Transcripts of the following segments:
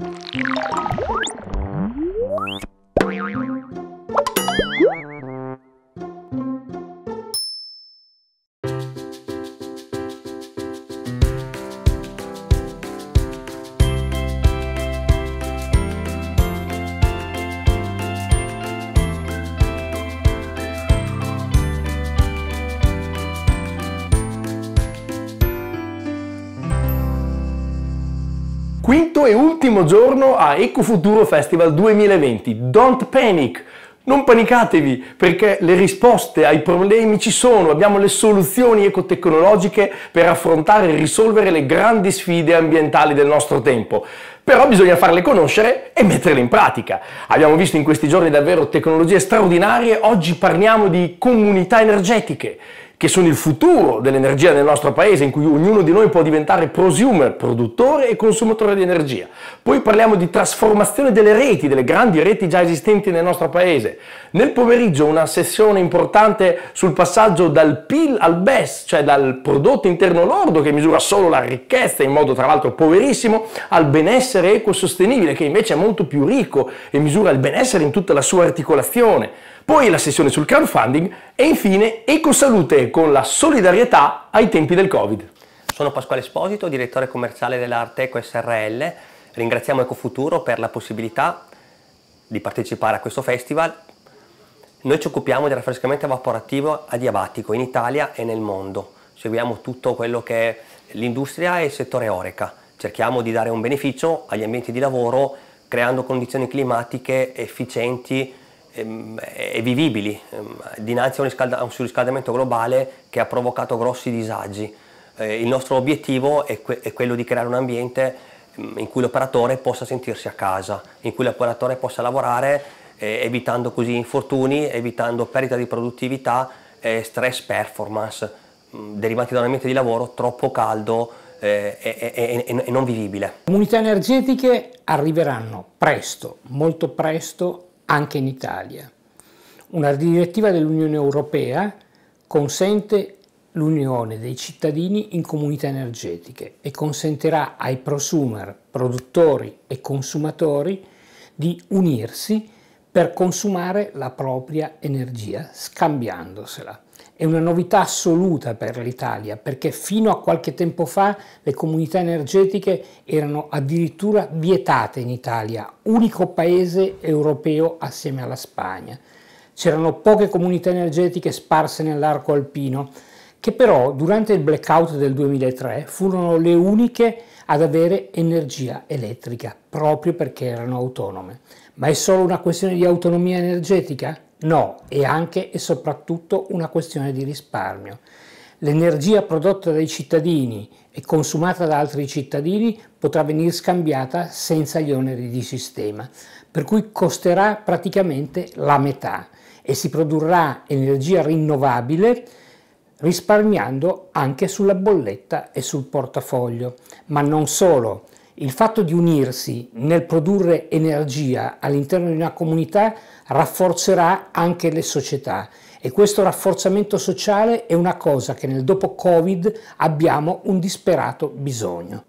Thank you. Quinto e ultimo giorno a Ecofuturo Festival 2020. Don't panic! Non panicatevi perché le risposte ai problemi ci sono, abbiamo le soluzioni ecotecnologiche per affrontare e risolvere le grandi sfide ambientali del nostro tempo. Però bisogna farle conoscere e metterle in pratica. Abbiamo visto in questi giorni davvero tecnologie straordinarie, oggi parliamo di comunità energetiche che sono il futuro dell'energia nel nostro paese, in cui ognuno di noi può diventare prosumer, produttore e consumatore di energia. Poi parliamo di trasformazione delle reti, delle grandi reti già esistenti nel nostro paese. Nel pomeriggio una sessione importante sul passaggio dal PIL al BES, cioè dal prodotto interno lordo che misura solo la ricchezza in modo tra l'altro poverissimo, al benessere ecosostenibile che invece è molto più ricco e misura il benessere in tutta la sua articolazione poi la sessione sul crowdfunding e infine Ecosalute con la solidarietà ai tempi del Covid. Sono Pasquale Esposito, direttore commerciale dell'Arteco SRL. Ringraziamo Ecofuturo per la possibilità di partecipare a questo festival. Noi ci occupiamo di raffrescamento evaporativo adiabatico in Italia e nel mondo. Seguiamo tutto quello che è l'industria e il settore oreca. Cerchiamo di dare un beneficio agli ambienti di lavoro creando condizioni climatiche efficienti e ehm, vivibili ehm, dinanzi a un, surriscaldamento globale che ha provocato grossi disagi. Eh, il nostro obiettivo è, que è quello di creare un ambiente ehm, in cui l'operatore possa sentirsi a casa, in cui l'operatore possa lavorare eh, evitando così infortuni, evitando perdita di produttività e stress performance mm, derivanti da un ambiente di lavoro troppo caldo e, eh, e non vivibile. Le comunità energetiche arriveranno presto, molto presto, anche in Italia. Una direttiva dell'Unione Europea consente l'unione dei cittadini in comunità energetiche e consentirà ai prosumer, produttori e consumatori di unirsi per consumare la propria energia scambiandosela è una novità assoluta per l'Italia, perché fino a qualche tempo fa le comunità energetiche erano addirittura vietate in Italia, unico paese europeo assieme alla Spagna. C'erano poche comunità energetiche sparse nell'arco alpino, che però durante il blackout del 2003 furono le uniche ad avere energia elettrica, proprio perché erano autonome. Ma è solo una questione di autonomia energetica? No, è anche e soprattutto una questione di risparmio. L'energia prodotta dai cittadini e consumata da altri cittadini potrà venire scambiata senza gli oneri di sistema, per cui costerà praticamente la metà e si produrrà energia rinnovabile risparmiando anche sulla bolletta e sul portafoglio, ma non solo il fatto di unirsi nel produrre energia all'interno di una comunità rafforzerà anche le società e questo rafforzamento sociale è una cosa che nel dopo Covid abbiamo un disperato bisogno.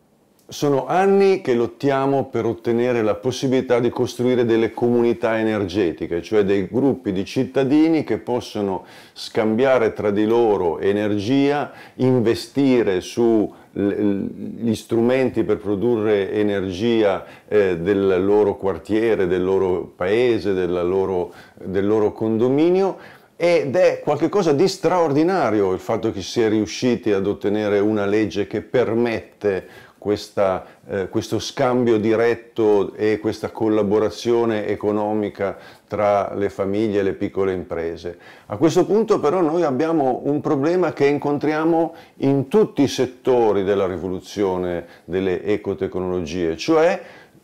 Sono anni che lottiamo per ottenere la possibilità di costruire delle comunità energetiche, cioè dei gruppi di cittadini che possono scambiare tra di loro energia, investire su gli strumenti per produrre energia eh, del loro quartiere, del loro paese, loro, del loro condominio ed è qualcosa di straordinario il fatto che si sia riusciti ad ottenere una legge che permette questa, eh, questo scambio diretto e questa collaborazione economica tra le famiglie e le piccole imprese. A questo punto però noi abbiamo un problema che incontriamo in tutti i settori della rivoluzione delle ecotecnologie, cioè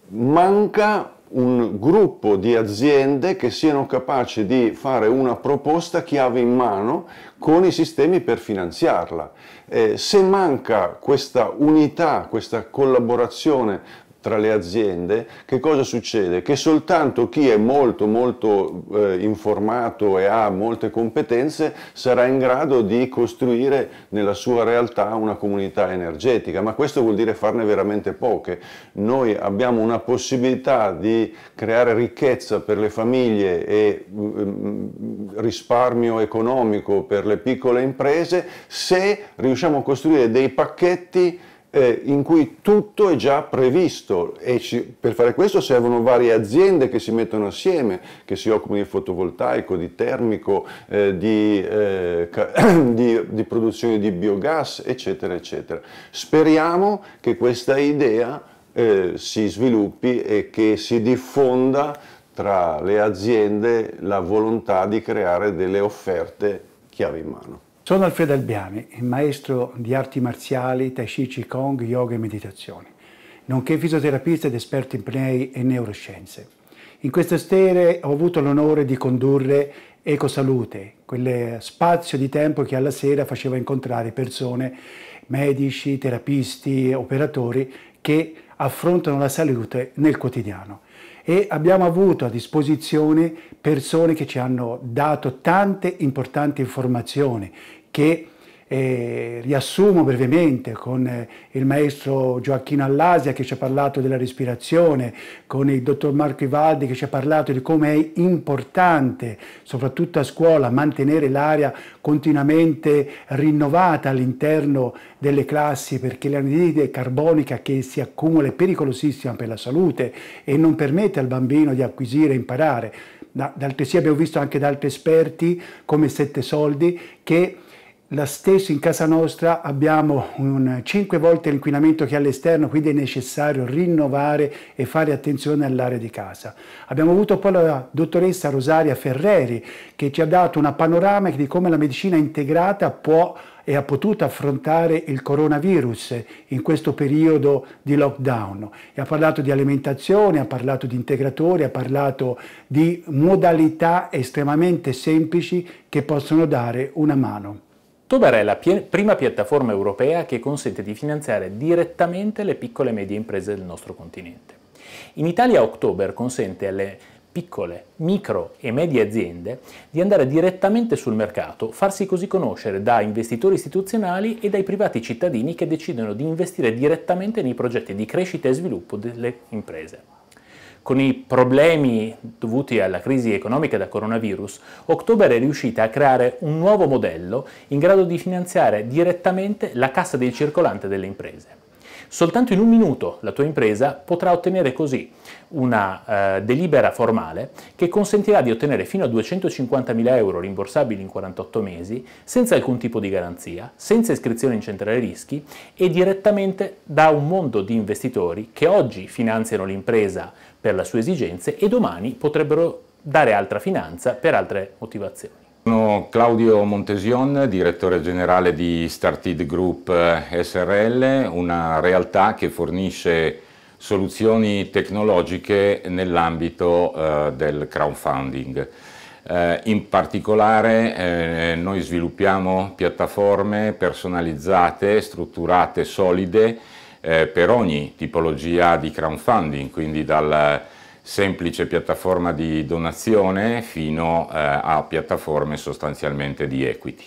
manca un gruppo di aziende che siano capaci di fare una proposta chiave in mano con i sistemi per finanziarla. Eh, se manca questa unità, questa collaborazione tra le aziende, che cosa succede? Che soltanto chi è molto molto eh, informato e ha molte competenze sarà in grado di costruire nella sua realtà una comunità energetica, ma questo vuol dire farne veramente poche. Noi abbiamo una possibilità di creare ricchezza per le famiglie e mh, mm, mm, risparmio economico per le piccole imprese se riusciamo a costruire dei pacchetti eh, in cui tutto è già previsto e ci, per fare questo servono varie aziende che si mettono assieme, che si occupano di fotovoltaico, di termico, eh, di, eh, di, di produzione di biogas, eccetera, eccetera. Speriamo che questa idea eh, si sviluppi e che si diffonda tra le aziende la volontà di creare delle offerte chiave in mano. Sono Alfredo Albiani, maestro di arti marziali, Tai Chi, chi kong, Yoga e Meditazione, nonché fisioterapista ed esperto in pnei e neuroscienze. In queste stere ho avuto l'onore di condurre Ecosalute, quel spazio di tempo che alla sera faceva incontrare persone, medici, terapisti, operatori che affrontano la salute nel quotidiano e abbiamo avuto a disposizione persone che ci hanno dato tante importanti informazioni che e riassumo brevemente con eh, il maestro Gioacchino Allasia che ci ha parlato della respirazione, con il dottor Marco Ivaldi che ci ha parlato di come è importante, soprattutto a scuola, mantenere l'aria continuamente rinnovata all'interno delle classi perché l'anidride carbonica che si accumula è pericolosissima per la salute e non permette al bambino di acquisire e imparare. D'altresì abbiamo visto anche da altri esperti come Sette Soldi che la stessa in casa nostra abbiamo un 5 volte l'inquinamento che all'esterno, quindi è necessario rinnovare e fare attenzione all'area di casa. Abbiamo avuto poi la dottoressa Rosaria Ferreri che ci ha dato una panoramica di come la medicina integrata può e ha potuto affrontare il coronavirus in questo periodo di lockdown. E ha parlato di alimentazione, ha parlato di integratori, ha parlato di modalità estremamente semplici che possono dare una mano. Tobar è la pie prima piattaforma europea che consente di finanziare direttamente le piccole e medie imprese del nostro continente. In Italia October consente alle piccole, micro e medie aziende di andare direttamente sul mercato, farsi così conoscere da investitori istituzionali e dai privati cittadini che decidono di investire direttamente nei progetti di crescita e sviluppo delle imprese. Con i problemi dovuti alla crisi economica da coronavirus, October è riuscita a creare un nuovo modello in grado di finanziare direttamente la cassa del circolante delle imprese. Soltanto in un minuto la tua impresa potrà ottenere così una eh, delibera formale che consentirà di ottenere fino a 250.000 euro rimborsabili in 48 mesi, senza alcun tipo di garanzia, senza iscrizione in centrale rischi e direttamente da un mondo di investitori che oggi finanziano l'impresa per le sue esigenze e domani potrebbero dare altra finanza per altre motivazioni. Sono Claudio Montesion, direttore generale di Started Group eh, SRL, una realtà che fornisce soluzioni tecnologiche nell'ambito eh, del crowdfunding. Eh, in particolare noi sviluppiamo piattaforme personalizzate, strutturate, solide per ogni tipologia di crowdfunding, quindi dal semplice piattaforma di donazione fino eh, a piattaforme sostanzialmente di equity.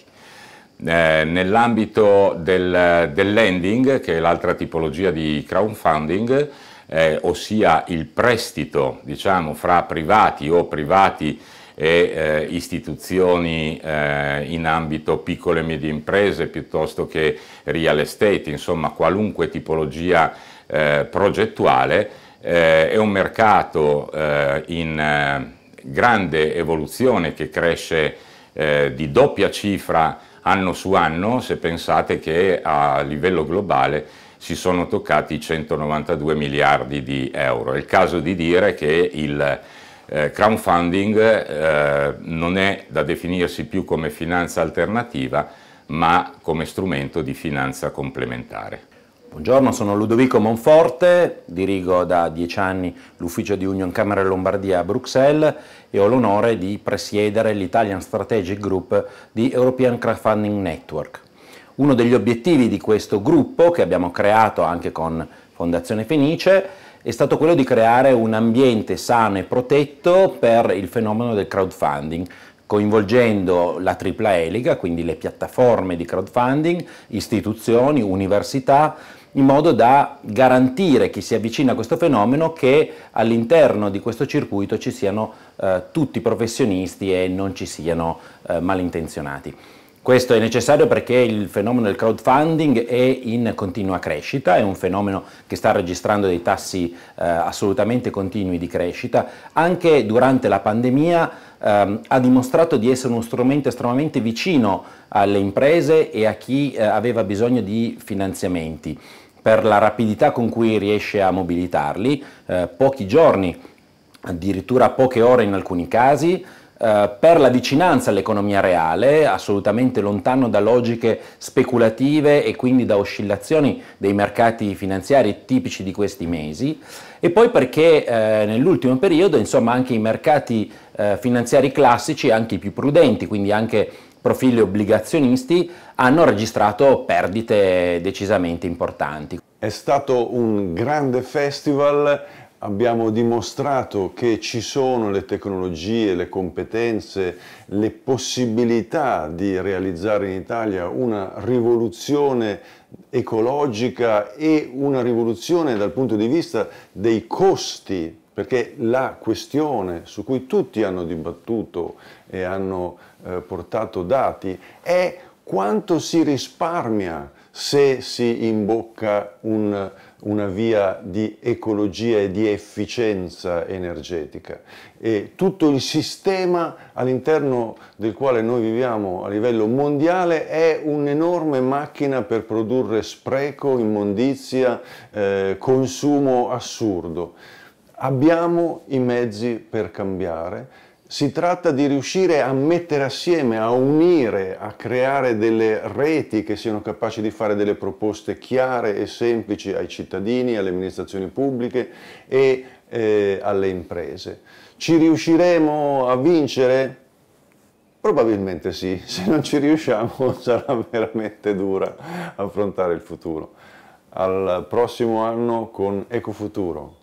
Eh, Nell'ambito del, del, lending, che è l'altra tipologia di crowdfunding, eh, ossia il prestito diciamo, fra privati o privati e eh, istituzioni eh, in ambito piccole e medie imprese piuttosto che real estate, insomma qualunque tipologia eh, progettuale, eh, è un mercato eh, in eh, grande evoluzione che cresce eh, di doppia cifra anno su anno, se pensate che a livello globale si sono toccati 192 miliardi di euro. È il caso di dire che il eh, crowdfunding eh, non è da definirsi più come finanza alternativa, ma come strumento di finanza complementare. Buongiorno, sono Ludovico Monforte, dirigo da dieci anni l'ufficio di Union Camera Lombardia a Bruxelles e ho l'onore di presiedere l'Italian Strategic Group di European Crowdfunding Network. Uno degli obiettivi di questo gruppo, che abbiamo creato anche con Fondazione Fenice, è stato quello di creare un ambiente sano e protetto per il fenomeno del crowdfunding, coinvolgendo la tripla eliga, quindi le piattaforme di crowdfunding, istituzioni, università, in modo da garantire a chi si avvicina a questo fenomeno che all'interno di questo circuito ci siano eh, tutti i professionisti e non ci siano eh, malintenzionati. Questo è necessario perché il fenomeno del crowdfunding è in continua crescita, è un fenomeno che sta registrando dei tassi eh, assolutamente continui di crescita. Anche durante la pandemia ehm, ha dimostrato di essere uno strumento estremamente vicino alle imprese e a chi eh, aveva bisogno di finanziamenti per la rapidità con cui riesce a mobilitarli, eh, pochi giorni, addirittura poche ore in alcuni casi, eh, per la vicinanza all'economia reale, assolutamente lontano da logiche speculative e quindi da oscillazioni dei mercati finanziari tipici di questi mesi, e poi perché eh, nell'ultimo periodo insomma, anche i mercati eh, finanziari classici, anche i più prudenti, quindi anche profili obbligazionisti, hanno registrato perdite decisamente importanti. È stato un grande festival abbiamo dimostrato che ci sono le tecnologie, le competenze, le possibilità di realizzare in Italia una rivoluzione ecologica e una rivoluzione dal punto di vista dei costi, perché la questione su cui tutti hanno dibattuto e hanno eh, portato dati è quanto si risparmia se si imbocca un una via di ecologia e di efficienza energetica e tutto il sistema all'interno del quale noi viviamo a livello mondiale è un'enorme macchina per produrre spreco, immondizia, eh, consumo assurdo. Abbiamo i mezzi per cambiare, si tratta di riuscire a mettere assieme, a unire, a creare delle reti che siano capaci di fare delle proposte chiare e semplici ai cittadini, alle amministrazioni pubbliche e eh, alle imprese. Ci riusciremo a vincere? Probabilmente sì, se non ci riusciamo sarà veramente dura affrontare il futuro. Al prossimo anno con Ecofuturo.